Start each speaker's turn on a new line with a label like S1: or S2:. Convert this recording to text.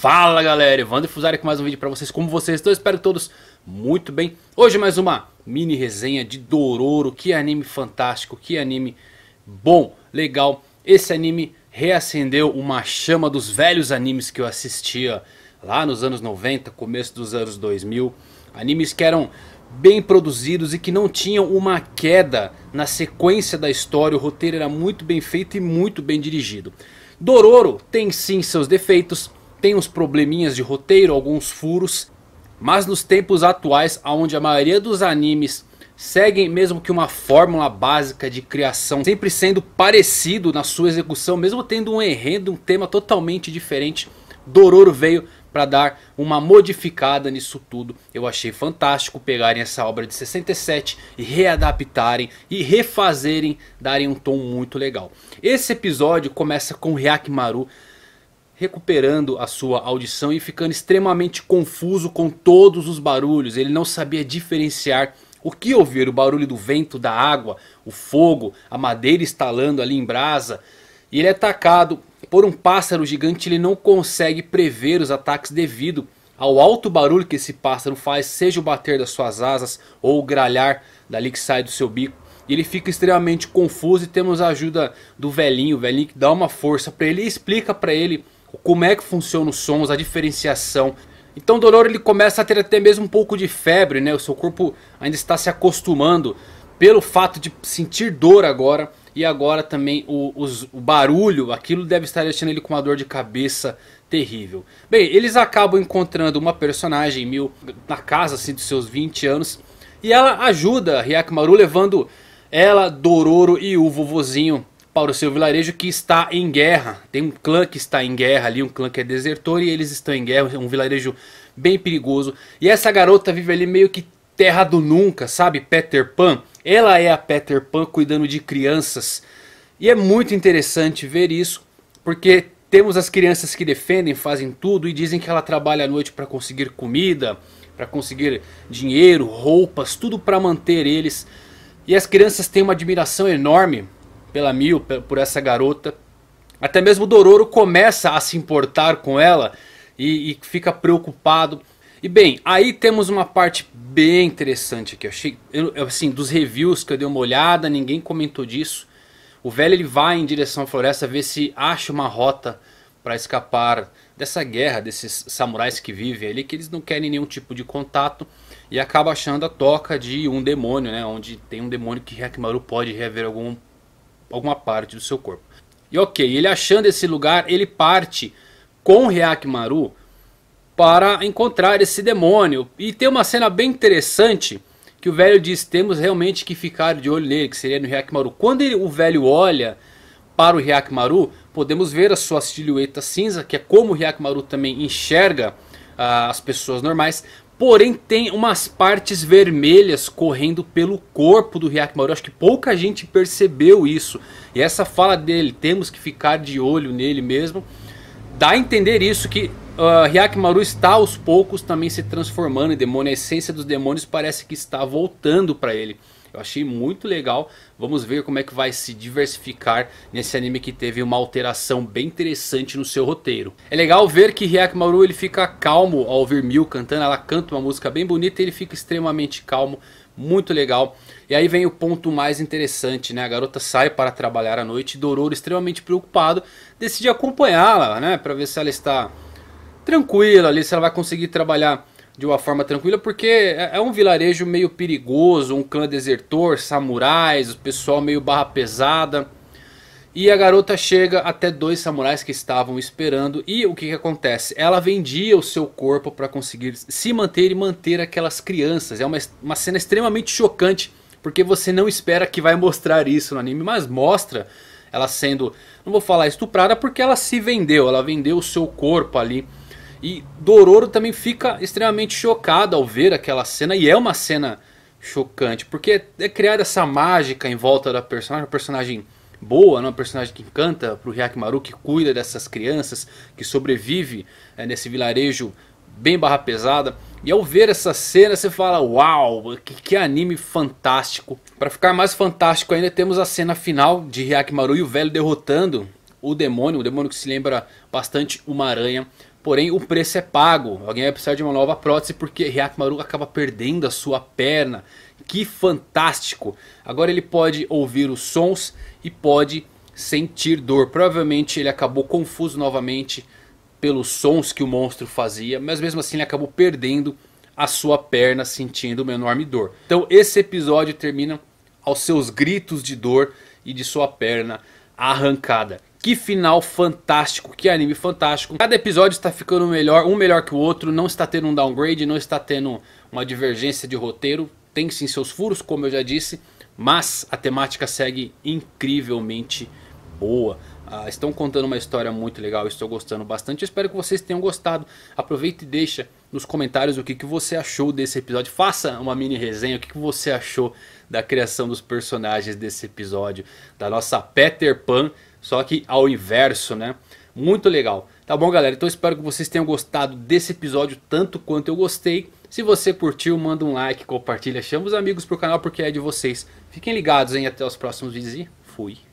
S1: Fala galera, Evandro Fusari com mais um vídeo para vocês, como vocês estão? Espero todos muito bem. Hoje mais uma mini resenha de Dororo, que anime fantástico, que anime bom, legal. Esse anime reacendeu uma chama dos velhos animes que eu assistia lá nos anos 90, começo dos anos 2000. Animes que eram bem produzidos e que não tinham uma queda na sequência da história. O roteiro era muito bem feito e muito bem dirigido. Dororo tem sim seus defeitos, tem uns probleminhas de roteiro, alguns furos, mas nos tempos atuais, onde a maioria dos animes seguem mesmo que uma fórmula básica de criação, sempre sendo parecido na sua execução, mesmo tendo um enredo, um tema totalmente diferente, Dororo veio para dar uma modificada nisso tudo. Eu achei fantástico pegarem essa obra de 67 e readaptarem e refazerem, darem um tom muito legal. Esse episódio começa com Hyakimaru recuperando a sua audição e ficando extremamente confuso com todos os barulhos. Ele não sabia diferenciar o que ouvir, o barulho do vento, da água, o fogo, a madeira estalando ali em brasa. E ele é atacado por um pássaro gigante, ele não consegue prever os ataques devido ao alto barulho que esse pássaro faz, seja o bater das suas asas ou o gralhar dali que sai do seu bico. E ele fica extremamente confuso e temos a ajuda do velhinho, o velhinho que dá uma força para ele e explica para ele como é que funciona os sons, a diferenciação. Então dororo Dolor ele começa a ter até mesmo um pouco de febre, né? O seu corpo ainda está se acostumando pelo fato de sentir dor agora. E agora também o, os, o barulho, aquilo deve estar deixando ele com uma dor de cabeça terrível. Bem, eles acabam encontrando uma personagem mil na casa assim, dos seus 20 anos. E ela ajuda Ryakumaru levando ela, Dororo e o vovozinho para o seu vilarejo que está em guerra. Tem um clã que está em guerra ali, um clã que é desertor e eles estão em guerra, um vilarejo bem perigoso. E essa garota vive ali meio que terra do nunca, sabe? Peter Pan. Ela é a Peter Pan cuidando de crianças. E é muito interessante ver isso, porque temos as crianças que defendem, fazem tudo e dizem que ela trabalha à noite para conseguir comida, para conseguir dinheiro, roupas, tudo para manter eles. E as crianças têm uma admiração enorme pela Mil, por essa garota. Até mesmo o Dororo começa a se importar com ela e, e fica preocupado. E bem, aí temos uma parte bem interessante aqui. Eu achei, eu, assim, dos reviews que eu dei uma olhada, ninguém comentou disso. O velho ele vai em direção à floresta ver se acha uma rota para escapar dessa guerra desses samurais que vivem ali, que eles não querem nenhum tipo de contato e acaba achando a toca de um demônio, né? Onde tem um demônio que Hakimaru pode rever algum alguma parte do seu corpo. E ok, ele achando esse lugar, ele parte com Hyakmaru para encontrar esse demônio. E tem uma cena bem interessante que o velho diz, temos realmente que ficar de olho nele, que seria no Hyakmaru. Quando ele, o velho olha para o Hyakmaru, podemos ver a sua silhueta cinza, que é como o Hyakmaru também enxerga ah, as pessoas normais. Porém, tem umas partes vermelhas correndo pelo corpo do Hyakimaru. Acho que pouca gente percebeu isso. E essa fala dele, temos que ficar de olho nele mesmo, dá a entender isso, que uh, ah, Hyakimaru está aos poucos também se transformando em demônio. A essência dos demônios parece que está voltando para ele. Eu achei muito legal. Vamos ver como é que vai se diversificar nesse anime que teve uma alteração bem interessante no seu roteiro. É legal ver que Hyaku Maru ele fica calmo ao ouvir Mil cantando. Ela canta uma música bem bonita e ele fica extremamente calmo. Muito legal. E aí vem o ponto mais interessante, né? A garota sai para trabalhar à noite e Dororo, extremamente preocupado, decide acompanhá-la, né? Para ver se ela está tranquila ali, se ela vai conseguir trabalhar de uma forma tranquila, porque é, é um vilarejo meio perigoso, um clã desertor, samurais, o pessoal meio barra pesada. E a garota chega até dois samurais que estavam esperando e o que, que acontece? Ela vendia o seu corpo para conseguir se manter e manter aquelas crianças. É uma, uma cena extremamente chocante porque você não espera que vai mostrar isso no anime, mas mostra ela sendo, não vou falar estuprada porque ela se vendeu, ela vendeu o seu corpo ali e Dororo também fica extremamente chocado ao ver aquela cena, e é uma cena chocante, porque é criada essa mágica em volta da personagem, uma personagem boa, né, uma personagem que encanta para o Maru que cuida dessas crianças, que sobrevive é, nesse vilarejo bem barra pesada. E ao ver essa cena você fala, uau, que, que anime fantástico. Para ficar mais fantástico ainda temos a cena final de Maru e o velho derrotando o demônio, o demônio que se lembra bastante uma aranha. Porém, o preço é pago. Alguém vai precisar de uma nova prótese porque Hyakumaru acaba perdendo a sua perna. Que fantástico! Agora ele pode ouvir os sons e pode sentir dor. Provavelmente ele acabou confuso novamente pelos sons que o monstro fazia. Mas mesmo assim ele acabou perdendo a sua perna sentindo uma enorme dor. Então esse episódio termina aos seus gritos de dor e de sua perna arrancada. Que final fantástico, que anime fantástico. Cada episódio está ficando melhor, um melhor que o outro, não está tendo um downgrade, não está tendo uma divergência de roteiro. Tem sim seus furos, como eu já disse, mas a temática segue incrivelmente boa. Ah, estão contando uma história muito legal, estou gostando bastante. espero que vocês tenham gostado. Aproveita e deixa nos comentários o que, que você achou desse episódio. Faça uma mini resenha, o que, que você achou da criação dos personagens desse episódio. Da nossa Peter Pan só que ao inverso, né? Muito legal. Tá bom, galera? Então espero que vocês tenham gostado desse episódio tanto quanto eu gostei. Se você curtiu, manda um like, compartilha, chama os amigos pro canal porque é de vocês. Fiquem ligados, hein? Até os próximos vídeos e fui!